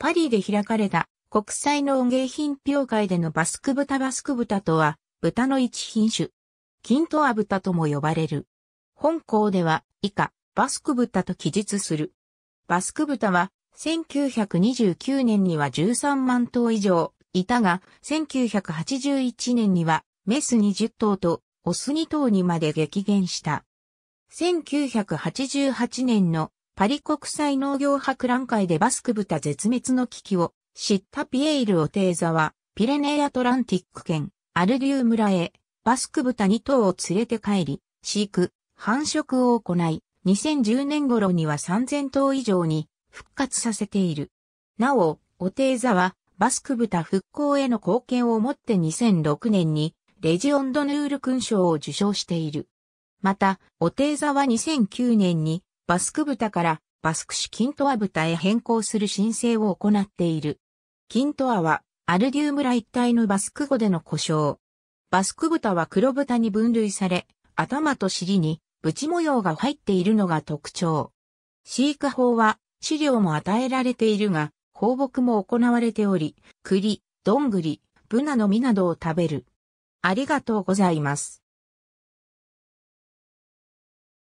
パリで開かれた国際農芸品評会でのバスク豚バスク豚とは、豚の一品種。金とア豚とも呼ばれる。本校では、以下、バスク豚と記述する。バスク豚は、1929年には13万頭以上いたが、1981年には、メス20頭と、オス2頭にまで激減した。1988年のパリ国際農業博覧会でバスク豚絶滅の危機を知ったピエール・オテーザは、ピレネーアトランティック県アルデュー村へ、バスク豚2頭を連れて帰り、飼育、繁殖を行い、2010年頃には3000頭以上に復活させている。なお、オテーザは、バスク豚復興への貢献をもって2006年に、レジオンドヌール勲章を受賞している。また、オテーザは2009年に、バスク豚からバスク市キントア豚へ変更する申請を行っている。キントアはアルデュー村一帯のバスク語での故障。バスク豚は黒豚に分類され、頭と尻にブチ模様が入っているのが特徴。飼育法は飼料も与えられているが、放牧も行われており、栗、どんぐり、ブナの実などを食べる。ありがとうございます。